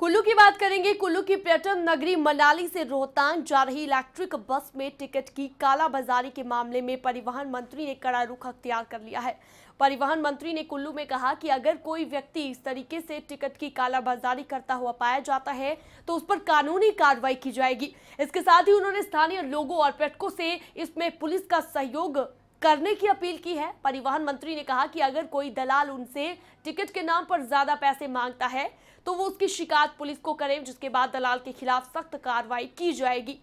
कुल्लू की बात करेंगे कुल्लू की पर्यटन नगरी मनाली से रोहतांग जा रही इलेक्ट्रिक बस में टिकट की कालाबाजारी के मामले में परिवहन मंत्री ने कड़ा रुख अख्तियार कर लिया है परिवहन मंत्री ने कुल्लू में कहा कि अगर कोई व्यक्ति इस तरीके से टिकट की कालाबाजारी करता हुआ पाया जाता है तो उस पर कानूनी कार्रवाई की जाएगी इसके साथ ही उन्होंने स्थानीय लोगों और पर्यटकों से इसमें पुलिस का सहयोग करने की अपील की है परिवहन मंत्री ने कहा कि अगर कोई दलाल उनसे टिकट के नाम पर ज्यादा पैसे मांगता है तो वो उसकी शिकायत पुलिस को करें जिसके बाद दलाल के खिलाफ सख्त कार्रवाई की जाएगी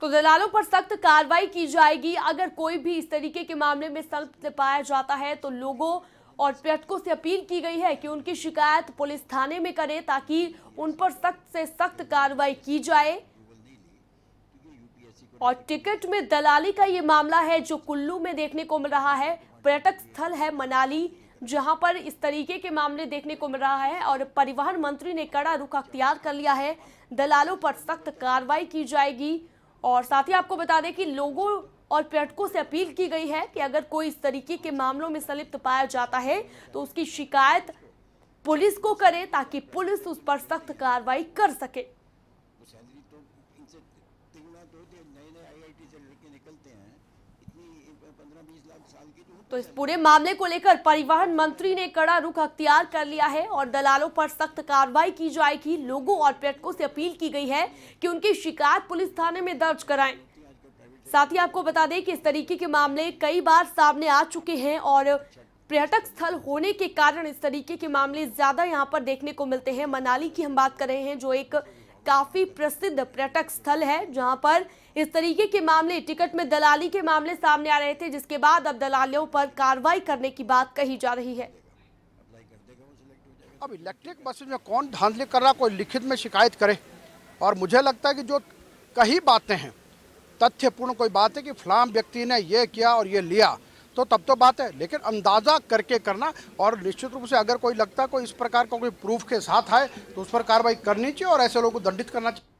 तो दलालों पर सख्त कार्रवाई की जाएगी अगर कोई भी इस तरीके के मामले में संलिप्त पाया जाता है तो लोगों और पर्यटकों से अपील की गई है कि उनकी शिकायत पुलिस थाने में करें ताकि उन पर सख्त से सख्त कार्रवाई की जाए और टिकट में दलाली का ये मामला है जो कुल्लू में देखने को मिल रहा है पर्यटक स्थल है मनाली जहां पर इस तरीके के मामले देखने को मिल रहा है और परिवहन मंत्री ने कड़ा रुख अख्तियार कर लिया है दलालों पर सख्त कार्रवाई की जाएगी और साथ ही आपको बता दें कि लोगों और पर्यटकों से अपील की गई है कि अगर कोई इस तरीके के मामलों में संलिप्त पाया जाता है तो उसकी शिकायत पुलिस को करे ताकि पुलिस उस पर सख्त कार्रवाई कर सके तो इस पूरे मामले को लेकर परिवहन मंत्री ने कड़ा रुख अख्तियार कर लिया है और दलालों पर सख्त कार्रवाई की जाएगी लोगों और पर्यटकों से अपील की गई है कि उनकी शिकायत पुलिस थाने में दर्ज कराएं। साथ ही आपको बता दें कि इस तरीके के मामले कई बार सामने आ चुके हैं और पर्यटक स्थल होने के कारण इस तरीके के मामले ज़्यादा यहाँ पर देखने को मिलते हैं मनाली की हम बात कर रहे हैं जो एक काफ़ी प्रसिद्ध पर्यटक स्थल है जहां पर इस तरीके के मामले टिकट में दलाली के मामले सामने आ रहे थे जिसके बाद अब दलालियों पर कार्रवाई करने की बात कही जा रही है अब इलेक्ट्रिक बस में कौन धांधली कर रहा कोई लिखित में शिकायत करे और मुझे लगता है कि जो कही बातें हैं तथ्यपूर्ण कोई बात है कि फलाम व्यक्ति ने ये किया और ये लिया तो तब तो बात है लेकिन अंदाज़ा करके करना और निश्चित रूप से अगर कोई लगता है कोई इस प्रकार का को कोई प्रूफ के साथ आए तो उस पर कार्रवाई करनी चाहिए और ऐसे लोगों को दंडित करना चाहिए